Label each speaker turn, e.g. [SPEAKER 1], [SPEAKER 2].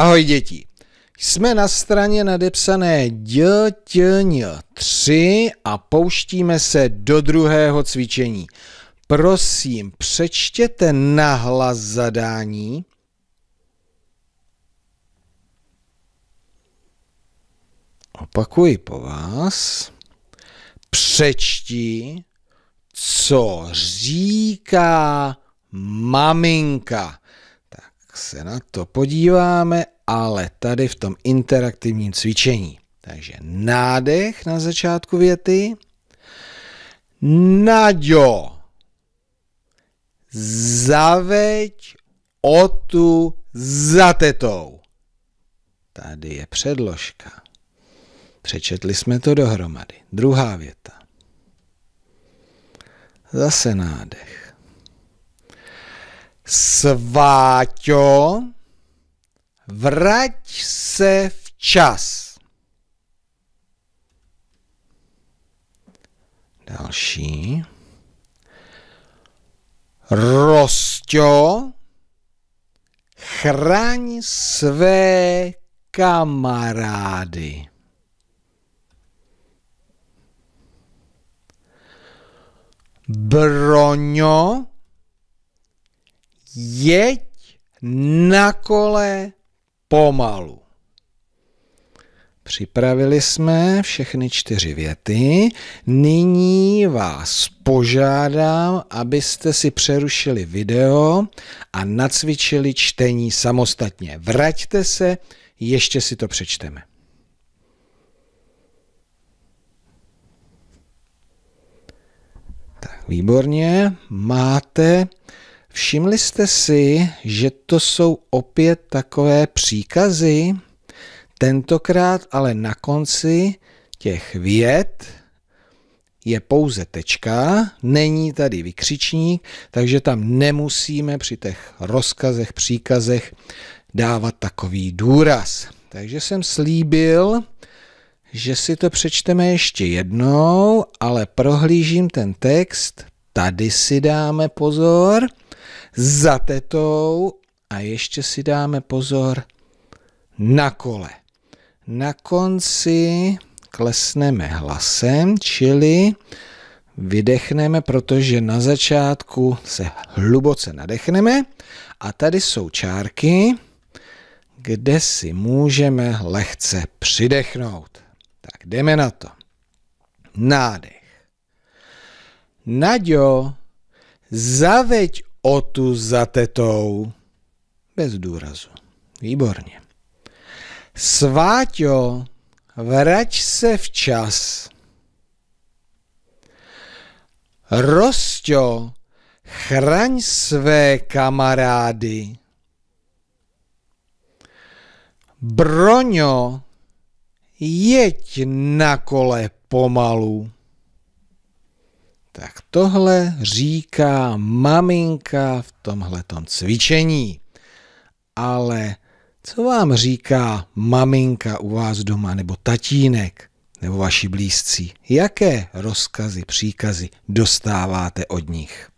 [SPEAKER 1] Ahoj děti. Jsme na straně nadepsané dětň 3 a pouštíme se do druhého cvičení. Prosím, přečtěte nahlas zadání. Opakuji po vás. Přečti, co říká maminka se na to podíváme, ale tady v tom interaktivním cvičení. Takže nádech na začátku věty. Naďo, zaveď otu za tetou. Tady je předložka. Přečetli jsme to dohromady. Druhá věta. Zase nádech. Sváťo, vrať se včas. Další. Rostio, chraň své kamarády. Broňo, jeď na kole pomalu. Připravili jsme všechny čtyři věty. Nyní vás požádám, abyste si přerušili video a nacvičili čtení samostatně. Vraťte se, ještě si to přečteme. Tak, výborně, máte Všimli jste si, že to jsou opět takové příkazy, tentokrát ale na konci těch vět je pouze tečka, není tady vykřičník, takže tam nemusíme při těch rozkazech, příkazech dávat takový důraz. Takže jsem slíbil, že si to přečteme ještě jednou, ale prohlížím ten text. Tady si dáme pozor za tetou a ještě si dáme pozor na kole. Na konci klesneme hlasem, čili vydechneme, protože na začátku se hluboce nadechneme a tady jsou čárky, kde si můžeme lehce přidechnout. Tak jdeme na to. Nádech. Naďo, zaveď otu za tetou. Bez důrazu. Výborně. Sváťo, vrať se včas. Rosťo, chraň své kamarády. Broňo, jeď na kole pomalu. Tak tohle říká maminka v tomhle cvičení. Ale co vám říká maminka u vás doma, nebo tatínek, nebo vaši blízcí? Jaké rozkazy, příkazy dostáváte od nich?